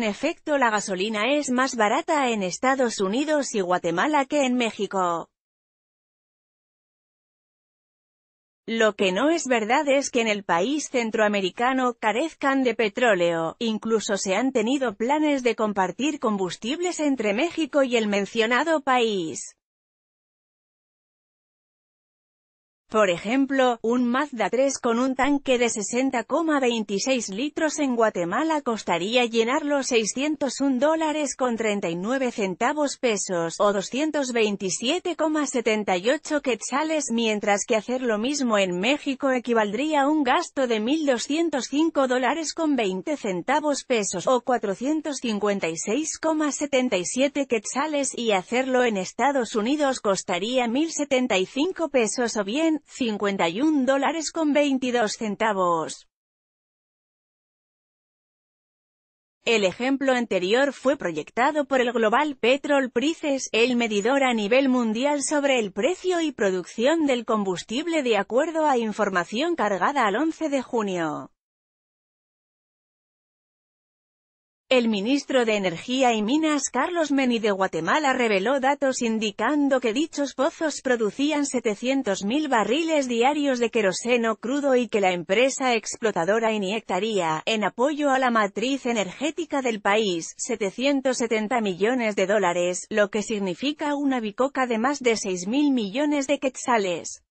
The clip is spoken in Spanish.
En efecto la gasolina es más barata en Estados Unidos y Guatemala que en México. Lo que no es verdad es que en el país centroamericano carezcan de petróleo, incluso se han tenido planes de compartir combustibles entre México y el mencionado país. Por ejemplo, un Mazda 3 con un tanque de 60,26 litros en Guatemala costaría llenarlo 601 dólares con 39 centavos pesos, o 227,78 quetzales, mientras que hacer lo mismo en México equivaldría a un gasto de 1.205 dólares con 20 centavos pesos, o 456,77 quetzales, y hacerlo en Estados Unidos costaría 1.075 pesos o bien, 51 dólares con 22 centavos. El ejemplo anterior fue proyectado por el Global Petrol Prices, el medidor a nivel mundial sobre el precio y producción del combustible de acuerdo a información cargada al 11 de junio. El ministro de Energía y Minas Carlos Meni de Guatemala reveló datos indicando que dichos pozos producían 700.000 barriles diarios de queroseno crudo y que la empresa explotadora inyectaría, en apoyo a la matriz energética del país, 770 millones de dólares, lo que significa una bicoca de más de 6.000 millones de quetzales.